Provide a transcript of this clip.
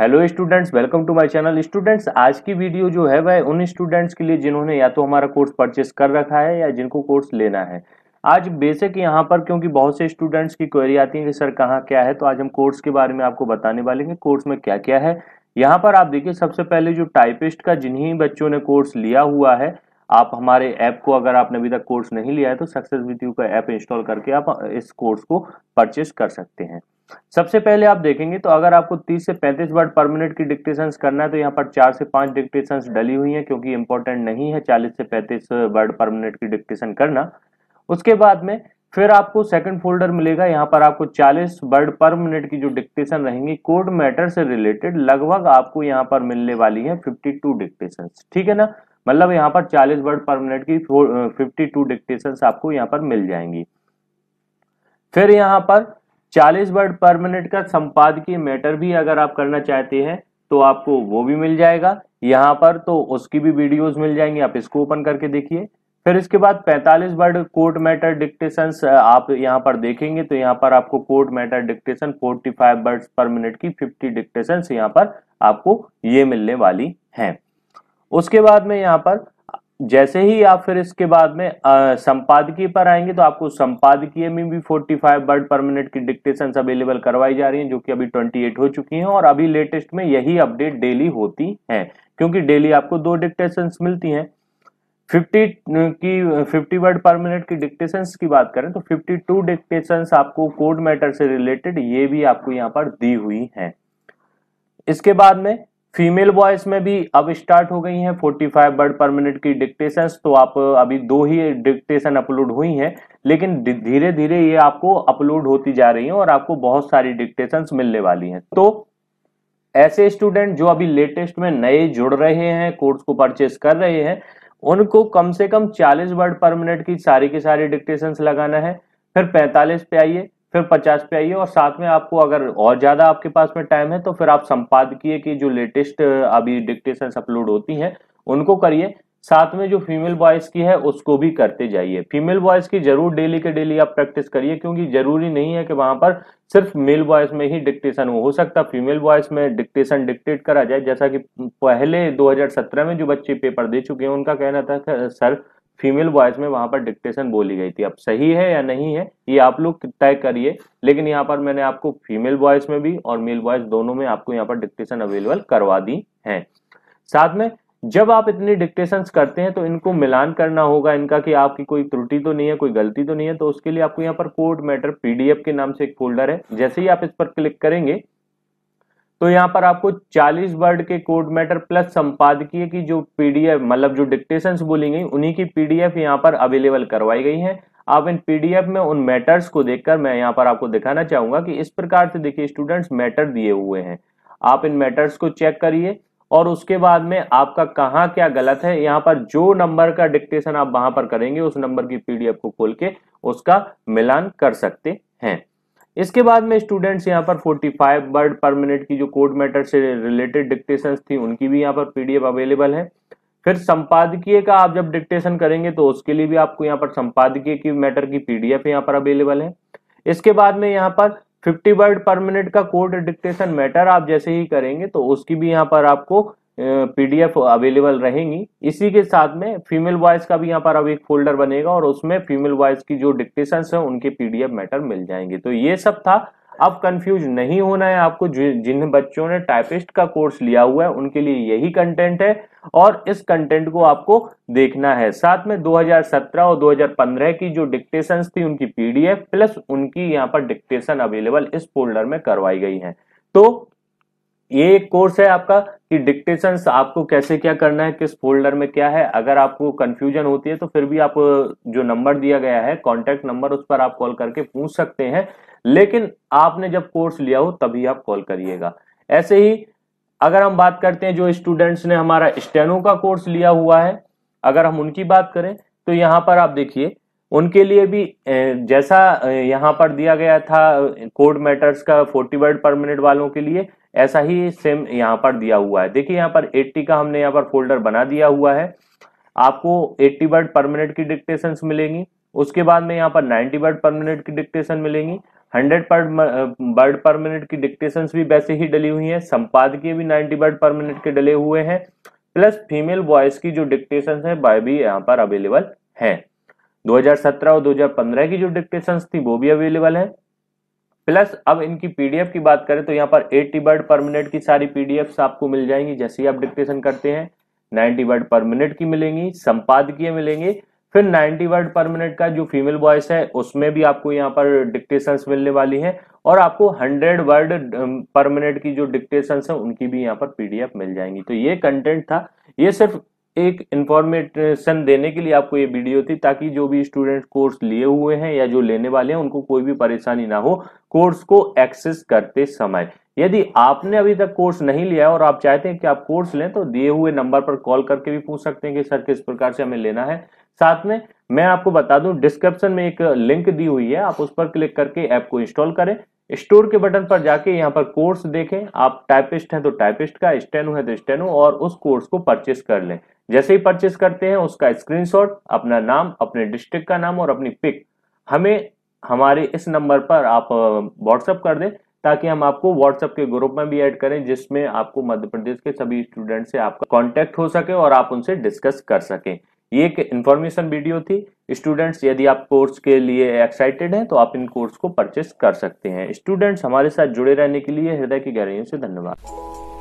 hello students welcome to my channel students आज की video जो है वह उन स्टूडेंट्स के लिए जिन्होंने या तो हमारा कोर्स परचेस कर रखा है या जिनको कोर्स लेना है आज बेसिक यहाँ पर क्योंकि बहुत से स्टूडेंट्स की क्वेरी आती है कि सर कहाँ क्या है तो आज हम कोर्स के बारे में आपको बताने वाले हैं कोर्स में क्या क्या है यहाँ पर आप देखिए सबसे पहले जो टाइपिस्ट का जिन्हीं बच्चों ने कोर्स लिया हुआ है आप हमारे ऐप को अगर आपने अभी तक कोर्स नहीं लिया है तो सक्सेस विद यू का ऐप इंस्टॉल करके आप इस कोर्स को परचेस कर सकते हैं सबसे पहले आप देखेंगे तो अगर आपको 30 से 35 वर्ड पर मिनट की डिक्टेशन करना है तो यहाँ पर चार से पांच डिक्टेशन डली हुई हैं क्योंकि इंपॉर्टेंट नहीं है 40 से 35 वर्ड पर मिनट की डिक्टेशन करना उसके बाद में फिर आपको सेकंड फोल्डर मिलेगा यहाँ पर आपको 40 वर्ड पर मिनट की जो डिक्टेशन रहेंगी कोड मैटर से रिलेटेड लगभग आपको यहाँ पर मिलने वाली है 52 डिक्टेशन ठीक है ना मतलब यहाँ पर 40 वर्ड पर मिनट की 52 डिक्टेशन आपको यहाँ पर मिल जाएंगी फिर यहाँ पर चालीस वर्ड पर मिनट का संपादकीय मैटर भी अगर आप करना चाहते हैं तो आपको वो भी मिल जाएगा यहाँ पर तो उसकी भी वीडियोस मिल जाएंगी आप इसको ओपन करके देखिए फिर इसके बाद 45 वर्ड कोर्ट मैटर डिक्टेशन आप यहाँ पर देखेंगे तो यहाँ पर आपको court matter dictation 45 word per minute की 50 डिक्टेशन यहाँ पर आपको ये मिलने वाली हैं उसके बाद में यहाँ पर जैसे ही आप फिर इसके बाद में संपादकीय पर आएंगे तो आपको संपादकीय में भी 45 फाइव वर्ड पर मिनट की डिक्टेशन अवेलेबल करवाई जा रही हैं जो कि अभी 28 हो चुकी हैं और अभी लेटेस्ट में यही अपडेट डेली होती हैं क्योंकि डेली आपको दो डिक्टेशन मिलती हैं 50 की 50 वर्ड पर मिनट की डिक्टेशन की बात करें तो फिफ्टी टू आपको कोड मैटर से रिलेटेड ये भी आपको यहाँ पर दी हुई है इसके बाद में फीमेल वॉइस में भी अब स्टार्ट हो गई हैं 45 वर्ड पर मिनट की डिक्टेशन तो आप अभी दो ही डिक्टेशन अपलोड हुई हैं लेकिन धीरे धीरे ये आपको अपलोड होती जा रही हैं और आपको बहुत सारी डिक्टेशन मिलने वाली हैं तो ऐसे स्टूडेंट जो अभी लेटेस्ट में नए जुड़ रहे हैं कोर्स को परचेस कर रहे हैं उनको कम से कम 40 वर्ड पर मिनट की सारी की सारी डिक्टेशन लगाना है फिर 45 पे आइए फिर पचास पे आइए और साथ में आपको अगर और ज़्यादा आपके पास में टाइम है तो फिर आप संपादकीय की जो लेटेस्ट अभी डिक्टेशन अपलोड होती हैं उनको करिए साथ में जो फीमेल बॉयज की है उसको भी करते जाइए फीमेल बॉयज की जरूर डेली के डेली आप प्रैक्टिस करिए क्योंकि जरूरी नहीं है कि वहां पर सिर्फ मेल बॉयज में ही डिक्टेशन हो सकता है फीमेल बॉयज में डिक्टेशन डिक्टेट करा जाए जैसा कि पहले 2017 में जो बच्चे पेपर दे चुके हैं उनका कहना था सर फीमेल वॉइस में वहां पर डिक्टेशन बोली गई थी अब सही है या नहीं है ये आप लोग तय करिए लेकिन यहाँ पर मैंने आपको फीमेल वॉइस में भी और मेल वॉइस दोनों में आपको यहाँ पर डिक्टेशन अवेलेबल करवा दी है साथ में जब आप इतनी डिक्टेशन करते हैं तो इनको मिलान करना होगा इनका कि आपकी कोई त्रुटि तो नहीं है कोई गलती तो नहीं है तो उसके लिए आपको यहाँ पर कोड मैटर पीडीएफ के नाम से एक फोल्डर है जैसे ही आप इस पर क्लिक करेंगे तो यहाँ पर आपको 40 वर्ड के कोड मैटर प्लस संपादकीय की जो पीडीएफ मतलब जो डिक्टेशन बोली गई उन्हीं की पीडीएफ यहाँ पर अवेलेबल करवाई गई है आप इन पीडीएफ में उन मैटर्स को देखकर मैं यहाँ पर आपको दिखाना चाहूंगा कि इस प्रकार से देखिए स्टूडेंट्स मैटर दिए हुए हैं आप इन मैटर्स को चेक करिए और उसके बाद में आपका कहाँ क्या गलत है यहाँ पर जो नंबर का डिक्टेशन आप वहां पर करेंगे उस नंबर की पीडीएफ को खोल के उसका मिलान कर सकते हैं इसके बाद में स्टूडेंट्स यहाँ पर 45 फाइव वर्ड पर मिनट की जो कोड मैटर से रिलेटेड डिक्टेशन थी उनकी भी यहाँ पर पीडीएफ अवेलेबल है फिर संपादकीय का आप जब डिक्टेशन करेंगे तो उसके लिए भी आपको यहाँ पर संपादकीय की मैटर की पीडीएफ यहाँ पर अवेलेबल है इसके बाद में यहाँ पर 50 वर्ड पर मिनट का कोड डिक्टेशन मैटर आप जैसे ही करेंगे तो उसकी भी यहाँ पर आपको पीडीएफ अवेलेबल रहेंगी इसी के साथ में फीमेल वॉइस का भी यहाँ पर अब एक फोल्डर बनेगा और उसमें फीमेल वॉइस की जो डिक्टेशन है उनके पीडीएफ मैटर मिल जाएंगे तो ये सब था अब कंफ्यूज नहीं होना है आपको जिन बच्चों ने टाइपिस्ट का कोर्स लिया हुआ है उनके लिए यही कंटेंट है और इस कंटेंट को आपको देखना है साथ में 2017 और 2015 की जो डिक्टेशन थी उनकी पीडीएफ प्लस उनकी यहाँ पर डिक्टेशन अवेलेबल इस फोल्डर में करवाई गई है तो ये एक कोर्स है आपका कि डिक्टेशन आपको कैसे क्या करना है किस फोल्डर में क्या है अगर आपको कंफ्यूजन होती है तो फिर भी आप जो नंबर दिया गया है कॉन्टेक्ट नंबर उस पर आप कॉल करके पूछ सकते हैं लेकिन आपने जब कोर्स लिया हो तभी आप कॉल करिएगा ऐसे ही अगर हम बात करते हैं जो स्टूडेंट्स ने हमारा स्टेनो का कोर्स लिया हुआ है अगर हम उनकी बात करें तो यहां पर आप देखिए उनके लिए भी जैसा यहाँ पर दिया गया था कोड मैटर्स का फोर्टी वर्ड पर मिनट वालों के लिए ऐसा ही सेम यहाँ पर दिया हुआ है देखिए यहाँ पर 80 का हमने यहाँ पर फोल्डर बना दिया हुआ है आपको 80 वर्ड पर मिनट की डिक्टेशन मिलेंगी उसके बाद में यहाँ पर 90 वर्ड पर मिनट की डिक्टेशन मिलेंगी 100 पर वर्ड पर मिनट की डिक्टेशन भी वैसे ही डली हुई है संपादकीय भी 90 वर्ड पर मिनट के डले हुए हैं प्लस फीमेल वॉयस की जो डिक्टेशन है वह भी यहाँ पर अवेलेबल है 2017 और 2015 की जो डिक्टेशन थी वो भी अवेलेबल है प्लस अब इनकी पीडीएफ की बात करें तो यहाँ पर 80 वर्ड पर मिनट की सारी पीडीएफ आपको मिल जाएंगी जैसे ही आप डिक्टेशन करते हैं 90 वर्ड पर मिनट की मिलेंगी संपादकीय मिलेंगे फिर 90 वर्ड पर मिनट का जो फीमेल वॉइस है उसमें भी आपको यहाँ पर डिक्टेशन मिलने वाली है और आपको 100 वर्ड पर मिनट की जो डिक्टेशन है उनकी भी यहाँ पर पीडीएफ मिल जाएंगी तो ये कंटेंट था ये सिर्फ एक इंफॉर्मेशन देने के लिए आपको ये वीडियो थी ताकि जो भी स्टूडेंट कोर्स लिए हुए हैं या जो लेने वाले हैं उनको कोई भी परेशानी ना हो कोर्स को एक्सेस करते समय यदि आपने अभी तक कोर्स नहीं लिया है और आप चाहते हैं कि आप कोर्स लें तो दिए हुए नंबर पर कॉल करके भी पूछ सकते हैं कि सर किस प्रकार से हमें लेना है साथ में मैं आपको बता दूं डिस्क्रिप्शन में एक लिंक दी हुई है आप उस पर क्लिक करके ऐप को इंस्टॉल करें स्टोर के बटन पर जाके यहाँ पर कोर्स देखें आप टाइपिस्ट हैं तो टाइपिस्ट का स्टेनो है तो स्टेनो और उस कोर्स को परचेस कर लें जैसे ही परचेस करते हैं उसका स्क्रीनशॉट अपना नाम अपने डिस्ट्रिक्ट का नाम और अपनी पिक हमें हमारे इस नंबर पर आप व्हाट्सअप कर दें ताकि हम आपको व्हाट्सएप के ग्रुप में भी ऐड करें जिसमें आपको मध्य प्रदेश के सभी स्टूडेंट से आपका कांटेक्ट हो सके और आप उनसे डिस्कस कर सकें ये एक इन्फॉर्मेशन वीडियो थी स्टूडेंट्स यदि आप कोर्स के लिए एक्साइटेड हैं तो आप इन कोर्स को परचेस कर सकते हैं स्टूडेंट्स हमारे साथ जुड़े रहने के लिए हृदय की गहराइयों से धन्यवाद